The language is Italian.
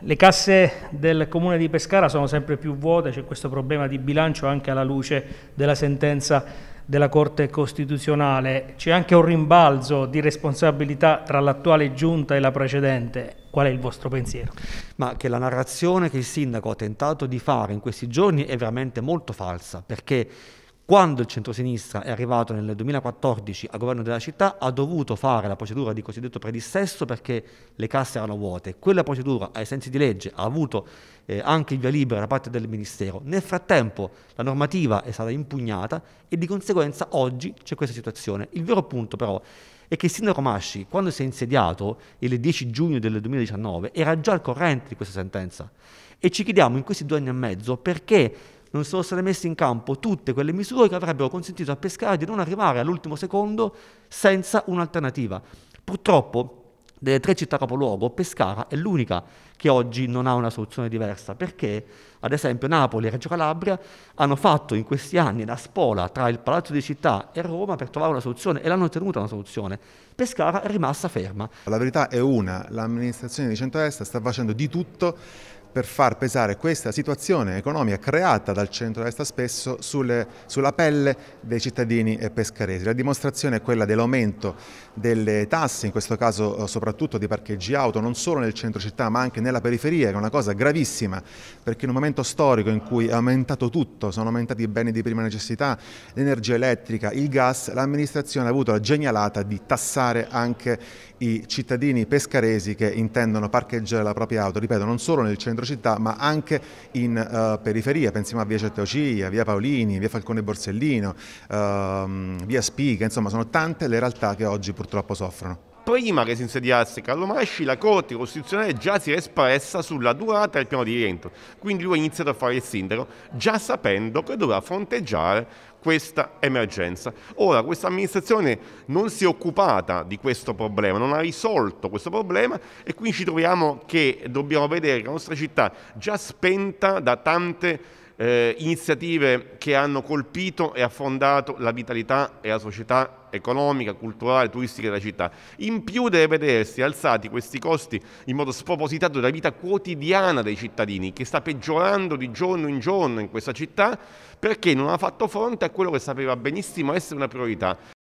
le casse del comune di Pescara sono sempre più vuote, c'è questo problema di bilancio anche alla luce della sentenza della Corte Costituzionale. C'è anche un rimbalzo di responsabilità tra l'attuale giunta e la precedente. Qual è il vostro pensiero? Ma che la narrazione che il sindaco ha tentato di fare in questi giorni è veramente molto falsa, perché quando il centrosinistra è arrivato nel 2014 al governo della città ha dovuto fare la procedura di cosiddetto predissesso perché le casse erano vuote. Quella procedura ai sensi di legge ha avuto eh, anche il via libera da parte del Ministero. Nel frattempo la normativa è stata impugnata e di conseguenza oggi c'è questa situazione. Il vero punto però è che il sindaco Masci, quando si è insediato il 10 giugno del 2019, era già al corrente di questa sentenza. E ci chiediamo in questi due anni e mezzo perché non sono state messe in campo tutte quelle misure che avrebbero consentito a Pescara di non arrivare all'ultimo secondo senza un'alternativa. Purtroppo delle tre città capoluogo, Pescara è l'unica che oggi non ha una soluzione diversa, perché ad esempio Napoli e Reggio Calabria hanno fatto in questi anni la spola tra il Palazzo di Città e Roma per trovare una soluzione e l'hanno ottenuta una soluzione. Pescara è rimasta ferma. La verità è una, l'amministrazione di Centro-Est sta facendo di tutto per far pesare questa situazione economica creata dal centro-destra spesso sulle, sulla pelle dei cittadini pescaresi. La dimostrazione è quella dell'aumento delle tasse, in questo caso eh, soprattutto di parcheggi auto, non solo nel centro città ma anche nella periferia, che è una cosa gravissima, perché in un momento storico in cui è aumentato tutto, sono aumentati i beni di prima necessità, l'energia elettrica, il gas, l'amministrazione ha avuto la genialata di tassare anche i cittadini pescaresi che intendono parcheggiare la propria auto, ripeto, non solo nel centro centro città ma anche in uh, periferia, pensiamo a via Cettaucia, via Paolini, via Falcone Borsellino, uh, via Spiga, insomma sono tante le realtà che oggi purtroppo soffrono prima che si insediasse Carlo Maresci, la Corte Costituzionale già si era espressa sulla durata del piano di rientro, quindi lui ha iniziato a fare il sindaco già sapendo che doveva fronteggiare questa emergenza. Ora questa amministrazione non si è occupata di questo problema, non ha risolto questo problema e quindi ci troviamo che dobbiamo vedere la nostra città già spenta da tante eh, iniziative che hanno colpito e affondato la vitalità e la società economica, culturale, turistica della città. In più deve vedersi alzati questi costi in modo spropositato della vita quotidiana dei cittadini, che sta peggiorando di giorno in giorno in questa città perché non ha fatto fronte a quello che sapeva benissimo essere una priorità,